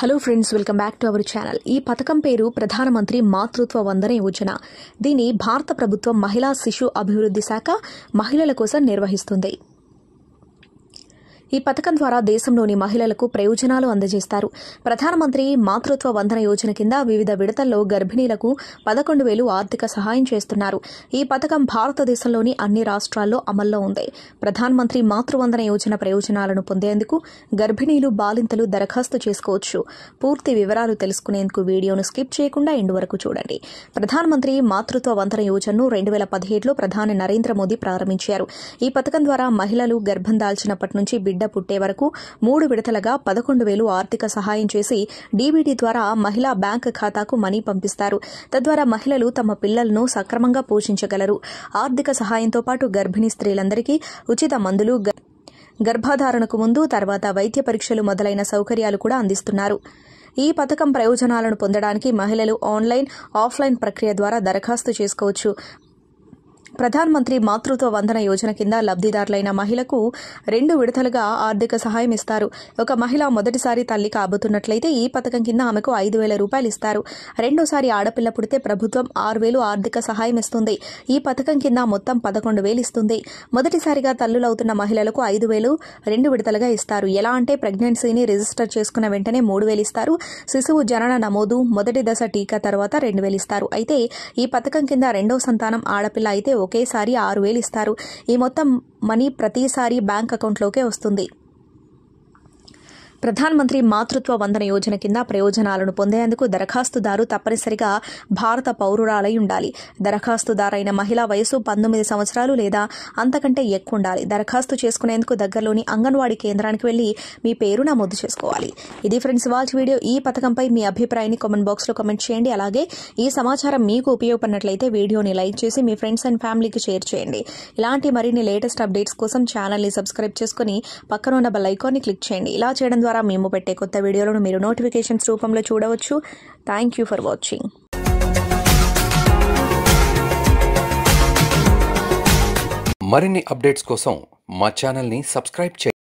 hello friends welcome back to our channel ఈ పథకం పేరు ప్రధానమంత్రి మాతృత్వ వందన యోజన దీని భారత ప్రభుత్వం మహిళా శిశు అభివృద్ధి శాఖ మహిళల కోసం నిర్వహిస్తుంది ఈ పథకం ద్వారా దేశంలోని మహిళలకు ప్రయోజనాలు అందజేస్తారు ప్రధానమంత్రి మాతృత్వ వందన యోజన కింద వివిధ విడతల్లో గర్భిణీలకు పదకొండు వేలు ఆర్థిక సహాయం చేస్తున్నారు ఈ పథకం భారతదేశంలోని అన్ని రాష్ట్రాల్లో అమల్లో ఉంది ప్రధానమంత్రి మాతృవందన యోజన ప్రయోజనాలను పొందేందుకు గర్భిణీలు బాలింతలు దరఖాస్తు చేసుకోవచ్చు పూర్తి వివరాలు తెలుసుకునేందుకు వీడియోను స్కిప్ చేయకుండా ఇండు వరకు చూడండి ప్రధానమంత్రి మాతృత్వ వందన యోజనను రెండు వేల పదిహేడులో ప్రధాని నరేంద్ర మోదీ ప్రారంభించారు ఈ పథకం ద్వారా మహిళలు గర్భం దాల్చినప్పటి నుంచి బిడ్డ పుట్టే వరకు మూడు విడతలుగా పదకొండు వేలు ఆర్థిక సహాయం చేసి డీబీటీ ద్వారా మహిళా బ్యాంక్ ఖాతాకు మనీ పంపిస్తారు తద్వారా మహిళలు తమ పిల్లలను సక్రమంగా పోషించగలరు ఆర్థిక సహాయంతో పాటు గర్భిణీ స్త్రీలందరికీ ఉచిత మందులు గర్భధారణకు ముందు తర్వాత వైద్య పరీక్షలు మొదలైన సౌకర్యాలు కూడా అందిస్తున్నారు ఈ పథకం ప్రయోజనాలను పొందడానికి మహిళలు ఆన్లైన్ ఆఫ్లైన్ ప్రక్రియ ద్వారా దరఖాస్తు చేసుకోవచ్చు ప్రధానమంత్రి మాతృత్వ వందన యోజన కింద లబ్దిదారులైన మహిళకు రెండు విడతలుగా ఆర్థిక సహాయం ఇస్తారు ఒక మహిళ మొదటిసారి తల్లి కాబోతున్నట్లయితే ఈ పథకం కింద ఆమెకు ఐదు వేల రూపాయలు ఇస్తారు రెండోసారి ఆడపిల్ల పుడితే ప్రభుత్వం ఆరు వేలు ఆర్థిక సహాయం ఇస్తుంది ఈ పథకం కింద మొత్తం పదకొండు వేలు ఇస్తుంది మొదటిసారిగా తల్లులవుతున్న మహిళలకు ఐదు వేలు రెండు విడతలుగా ఇస్తారు ఎలా అంటే ప్రెగ్నెన్సీని రిజిస్టర్ చేసుకున్న వెంటనే మూడు వేలు ఇస్తారు శిశువు జనన నమోదు మొదటి దశ టీకా తర్వాత రెండు వేలు ఇస్తారు అయితే ఈ పథకం కింద రెండో సంతానం ఆడపిల్ల అయితే ఒకేసారి ఆరు వేలు ఇస్తారు ఈ మొత్తం మనీ ప్రతిసారి బ్యాంక్ అకౌంట్లోకే వస్తుంది ప్రధానమంత్రి మాతృత్వ వందన యోజన కింద ప్రయోజనాలను పొందేందుకు దరఖాస్తుదారు తప్పనిసరిగా భారత పౌరురాలై ఉండాలి దరఖాస్తుదారైన మహిళ వయసు పంతొమ్మిది సంవత్సరాలు లేదా అంతకంటే ఎక్కువ ఉండాలి దరఖాస్తు చేసుకునేందుకు దగ్గరలోని అంగన్వాడీ కేంద్రానికి వెళ్లి మీ పేరు నమోదు చేసుకోవాలి ఇది ఫ్రెండ్స్ వాచ్ వీడియో ఈ పథకంపై మీ అభిప్రాయాన్ని కామెంట్ బాక్స్లో కామెంట్ చేయండి అలాగే ఈ సమాచారం మీకు ఉపయోగపడినట్లయితే వీడియోని లైక్ చేసి మీ ఫ్రెండ్స్ అండ్ ఫ్యామిలీకి షేర్ చేయండి ఇలాంటి మరిన్ని లేటెస్ట్ అప్డేట్స్ కోసం ని సబ్స్క్రైబ్ చేసుకుని పక్కన ఉన్న బెల్ ని క్లిక్ చేయండి ఇలా చేయడం ద్వారా ద్వారా మేము పెట్టే కొత్త వీడియోలను మీరు నోటిఫికేషన్స్ రూపంలో చూడవచ్చు థ్యాంక్ యూ ఫర్ వాచింగ్ మరిన్ని కోసం మా